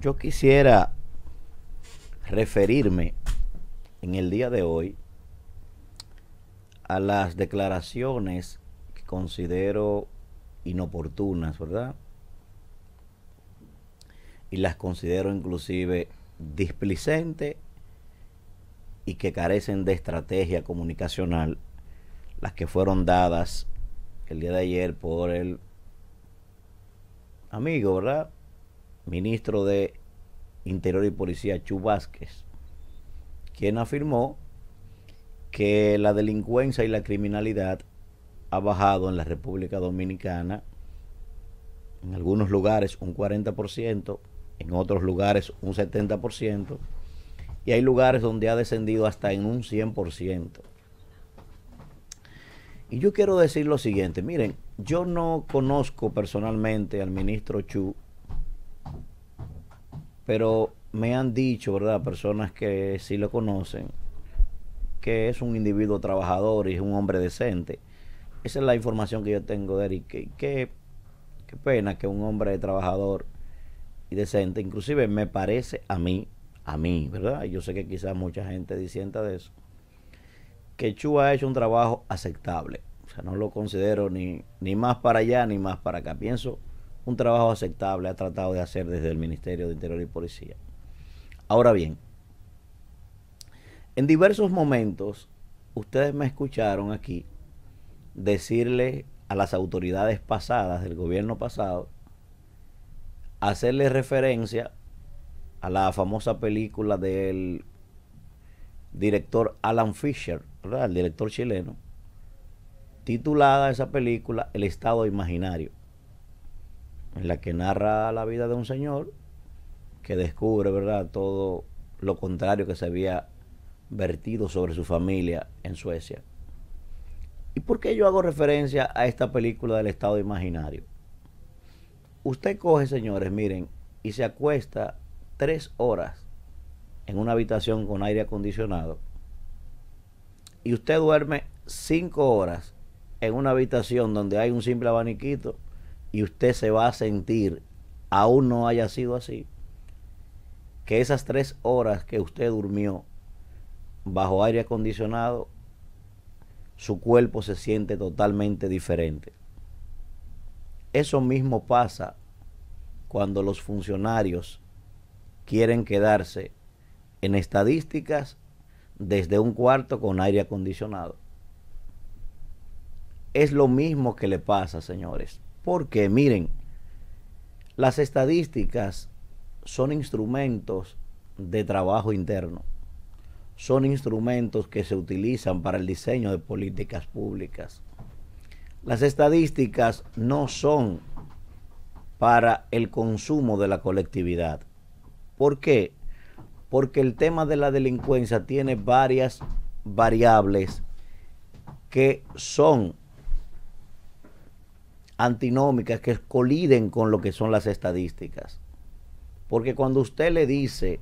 Yo quisiera referirme en el día de hoy a las declaraciones que considero inoportunas, ¿verdad? Y las considero inclusive displicentes y que carecen de estrategia comunicacional, las que fueron dadas el día de ayer por el amigo, ¿verdad? ministro de Interior y Policía, Chu Vázquez, quien afirmó que la delincuencia y la criminalidad ha bajado en la República Dominicana, en algunos lugares un 40%, en otros lugares un 70%, y hay lugares donde ha descendido hasta en un 100%. Y yo quiero decir lo siguiente, miren, yo no conozco personalmente al ministro Chu pero me han dicho, ¿verdad? Personas que sí lo conocen, que es un individuo trabajador y es un hombre decente. Esa es la información que yo tengo de Eric. Qué, qué, qué pena que un hombre trabajador y decente, inclusive me parece a mí, a mí, ¿verdad? Yo sé que quizás mucha gente disienta de eso, que Chu ha hecho un trabajo aceptable. O sea, no lo considero ni, ni más para allá ni más para acá. Pienso un trabajo aceptable ha tratado de hacer desde el Ministerio de Interior y Policía. Ahora bien, en diversos momentos ustedes me escucharon aquí decirle a las autoridades pasadas del gobierno pasado, hacerle referencia a la famosa película del director Alan Fisher, el director chileno, titulada esa película El Estado Imaginario en la que narra la vida de un señor que descubre, ¿verdad?, todo lo contrario que se había vertido sobre su familia en Suecia. ¿Y por qué yo hago referencia a esta película del Estado imaginario? Usted coge, señores, miren, y se acuesta tres horas en una habitación con aire acondicionado y usted duerme cinco horas en una habitación donde hay un simple abaniquito y usted se va a sentir, aún no haya sido así, que esas tres horas que usted durmió bajo aire acondicionado, su cuerpo se siente totalmente diferente. Eso mismo pasa cuando los funcionarios quieren quedarse en estadísticas desde un cuarto con aire acondicionado. Es lo mismo que le pasa, señores. Porque miren, las estadísticas son instrumentos de trabajo interno, son instrumentos que se utilizan para el diseño de políticas públicas. Las estadísticas no son para el consumo de la colectividad. ¿Por qué? Porque el tema de la delincuencia tiene varias variables que son antinómicas que coliden con lo que son las estadísticas. Porque cuando usted le dice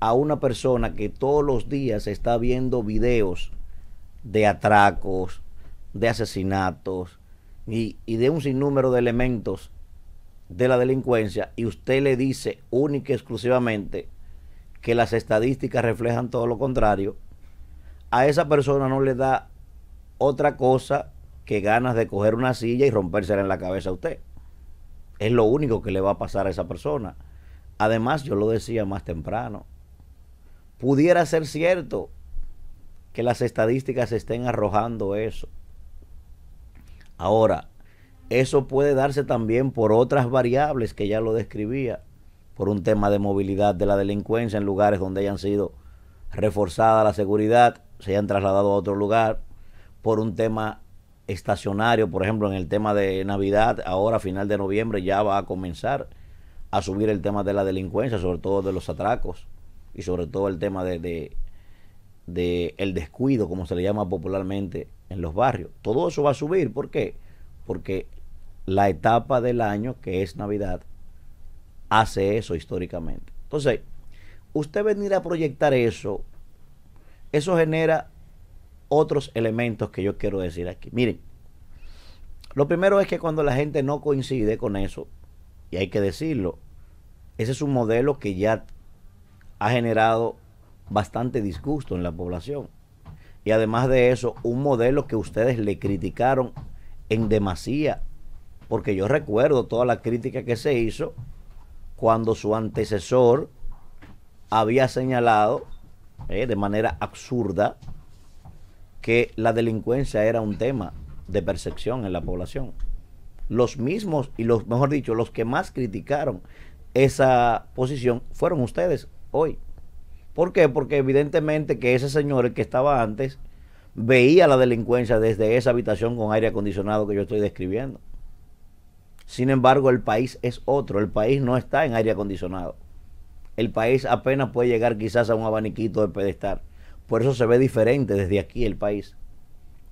a una persona que todos los días está viendo videos de atracos, de asesinatos y, y de un sinnúmero de elementos de la delincuencia y usted le dice única y exclusivamente que las estadísticas reflejan todo lo contrario, a esa persona no le da otra cosa que ganas de coger una silla y rompérsela en la cabeza a usted. Es lo único que le va a pasar a esa persona. Además, yo lo decía más temprano, pudiera ser cierto que las estadísticas estén arrojando eso. Ahora, eso puede darse también por otras variables que ya lo describía, por un tema de movilidad de la delincuencia en lugares donde hayan sido reforzada la seguridad, se hayan trasladado a otro lugar, por un tema estacionario, por ejemplo, en el tema de Navidad, ahora a final de noviembre ya va a comenzar a subir el tema de la delincuencia, sobre todo de los atracos y sobre todo el tema de, de, de el descuido, como se le llama popularmente en los barrios. Todo eso va a subir, ¿por qué? Porque la etapa del año que es Navidad hace eso históricamente. Entonces, usted venir a proyectar eso, eso genera otros elementos que yo quiero decir aquí. Miren, lo primero es que cuando la gente no coincide con eso, y hay que decirlo, ese es un modelo que ya ha generado bastante disgusto en la población. Y además de eso, un modelo que ustedes le criticaron en demasía, porque yo recuerdo toda la crítica que se hizo cuando su antecesor había señalado eh, de manera absurda que la delincuencia era un tema de percepción en la población. Los mismos, y los, mejor dicho, los que más criticaron esa posición fueron ustedes hoy. ¿Por qué? Porque evidentemente que ese señor que estaba antes veía la delincuencia desde esa habitación con aire acondicionado que yo estoy describiendo. Sin embargo, el país es otro, el país no está en aire acondicionado. El país apenas puede llegar quizás a un abaniquito de pedestal. Por eso se ve diferente desde aquí el país.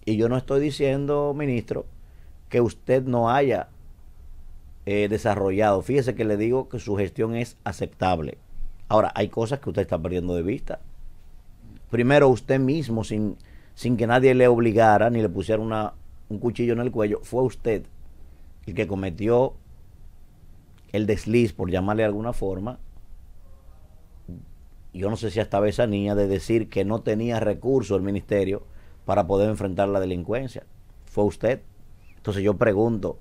Y yo no estoy diciendo, ministro, que usted no haya eh, desarrollado. Fíjese que le digo que su gestión es aceptable. Ahora, hay cosas que usted está perdiendo de vista. Primero, usted mismo, sin, sin que nadie le obligara ni le pusiera una, un cuchillo en el cuello, fue usted el que cometió el desliz, por llamarle de alguna forma, yo no sé si hasta esa niña, de decir que no tenía recursos el ministerio para poder enfrentar la delincuencia. Fue usted. Entonces yo pregunto,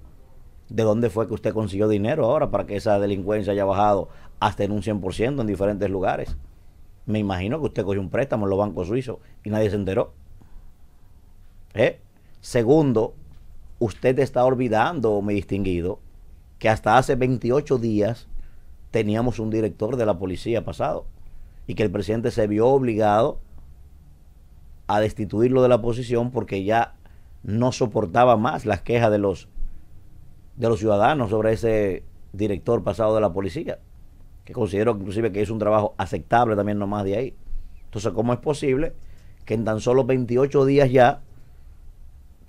¿de dónde fue que usted consiguió dinero ahora para que esa delincuencia haya bajado hasta en un 100% en diferentes lugares? Me imagino que usted cogió un préstamo en los bancos suizos y nadie se enteró. ¿Eh? Segundo, usted está olvidando, mi distinguido, que hasta hace 28 días teníamos un director de la policía pasado y que el presidente se vio obligado a destituirlo de la posición porque ya no soportaba más las quejas de los de los ciudadanos sobre ese director pasado de la policía, que considero inclusive que es un trabajo aceptable también nomás de ahí. Entonces, ¿cómo es posible que en tan solo 28 días ya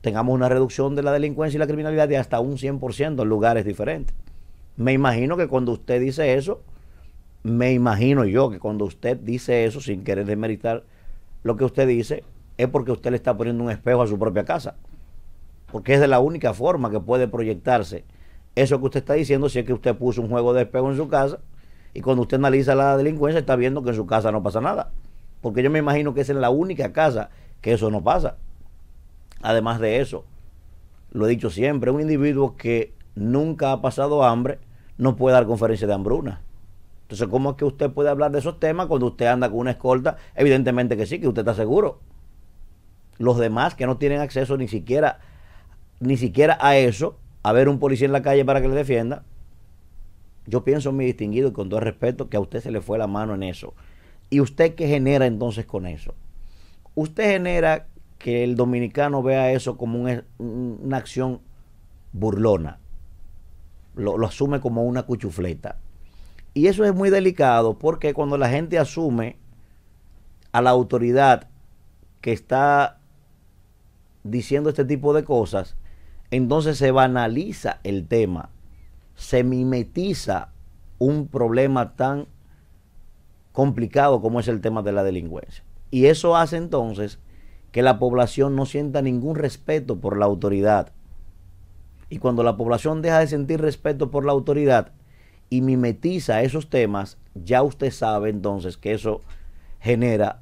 tengamos una reducción de la delincuencia y la criminalidad de hasta un 100% en lugares diferentes? Me imagino que cuando usted dice eso, me imagino yo que cuando usted dice eso sin querer demeritar lo que usted dice, es porque usted le está poniendo un espejo a su propia casa. Porque es de la única forma que puede proyectarse eso que usted está diciendo si es que usted puso un juego de espejo en su casa y cuando usted analiza la delincuencia está viendo que en su casa no pasa nada. Porque yo me imagino que es en la única casa que eso no pasa. Además de eso, lo he dicho siempre, un individuo que nunca ha pasado hambre no puede dar conferencia de hambruna. Entonces, ¿cómo es que usted puede hablar de esos temas cuando usted anda con una escolta? Evidentemente que sí, que usted está seguro. Los demás que no tienen acceso ni siquiera, ni siquiera a eso, a ver un policía en la calle para que le defienda. Yo pienso, mi distinguido, y con todo respeto, que a usted se le fue la mano en eso. ¿Y usted qué genera entonces con eso? Usted genera que el dominicano vea eso como una acción burlona. lo asume como una cuchufleta y eso es muy delicado porque cuando la gente asume a la autoridad que está diciendo este tipo de cosas, entonces se banaliza el tema, se mimetiza un problema tan complicado como es el tema de la delincuencia. Y eso hace entonces que la población no sienta ningún respeto por la autoridad. Y cuando la población deja de sentir respeto por la autoridad, y mimetiza esos temas, ya usted sabe entonces que eso genera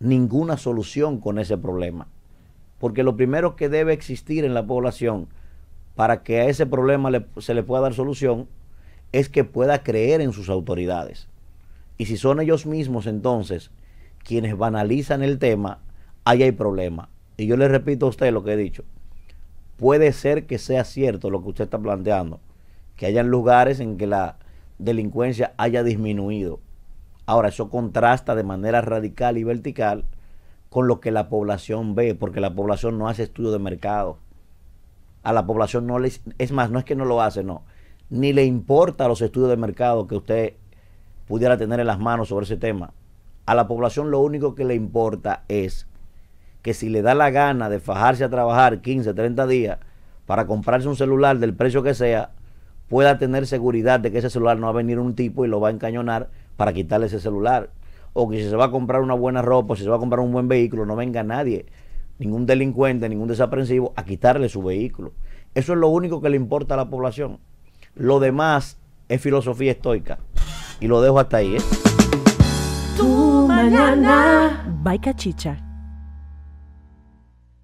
ninguna solución con ese problema. Porque lo primero que debe existir en la población para que a ese problema se le pueda dar solución es que pueda creer en sus autoridades. Y si son ellos mismos entonces quienes banalizan el tema, ahí hay problema. Y yo le repito a usted lo que he dicho. Puede ser que sea cierto lo que usted está planteando, que hayan lugares en que la delincuencia haya disminuido. Ahora, eso contrasta de manera radical y vertical con lo que la población ve, porque la población no hace estudio de mercado. A la población no le... es más, no es que no lo hace, no, ni le importa los estudios de mercado que usted pudiera tener en las manos sobre ese tema. A la población lo único que le importa es que si le da la gana de fajarse a trabajar 15, 30 días para comprarse un celular del precio que sea, pueda tener seguridad de que ese celular no va a venir un tipo y lo va a encañonar para quitarle ese celular. O que si se va a comprar una buena ropa, o si se va a comprar un buen vehículo, no venga nadie, ningún delincuente, ningún desaprensivo, a quitarle su vehículo. Eso es lo único que le importa a la población. Lo demás es filosofía estoica. Y lo dejo hasta ahí. ¿eh? Tu mañana. Chicha.